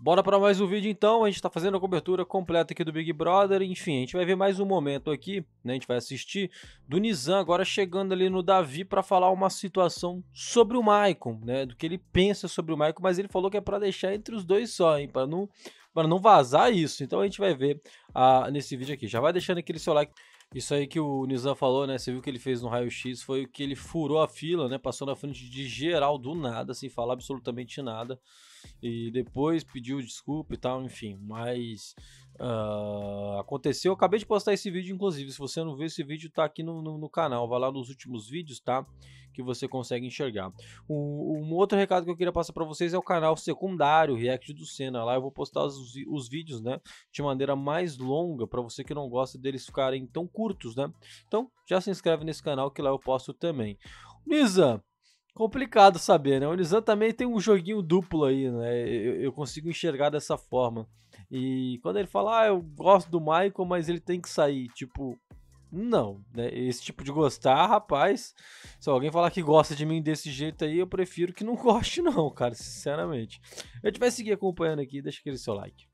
Bora para mais um vídeo então, a gente está fazendo a cobertura completa aqui do Big Brother, enfim, a gente vai ver mais um momento aqui, né, a gente vai assistir, do Nizam agora chegando ali no Davi para falar uma situação sobre o Maicon, né, do que ele pensa sobre o Maicon, mas ele falou que é para deixar entre os dois só, hein, para não, não vazar isso, então a gente vai ver ah, nesse vídeo aqui, já vai deixando aquele seu like... Isso aí que o Nizam falou, né? Você viu que ele fez no raio-x, foi que ele furou a fila, né? Passou na frente de geral do nada, sem falar absolutamente nada. E depois pediu desculpa e tal, enfim. Mas Uh, aconteceu, eu acabei de postar esse vídeo, inclusive. Se você não viu esse vídeo, tá aqui no, no, no canal. Vai lá nos últimos vídeos, tá? Que você consegue enxergar. um outro recado que eu queria passar para vocês é o canal secundário React do Senna. Lá eu vou postar os, os vídeos, né? De maneira mais longa, para você que não gosta deles ficarem tão curtos, né? Então já se inscreve nesse canal que lá eu posto também. Nisa, complicado saber, né? O Nizam também tem um joguinho duplo aí, né? Eu, eu, consigo enxergar dessa forma. E quando ele fala, ah, eu gosto do Michael, mas ele tem que sair, tipo, não, né? Esse tipo de gostar, rapaz. Se alguém falar que gosta de mim desse jeito aí, eu prefiro que não goste, não, cara, sinceramente. A gente vai seguir acompanhando aqui, deixa aquele seu like.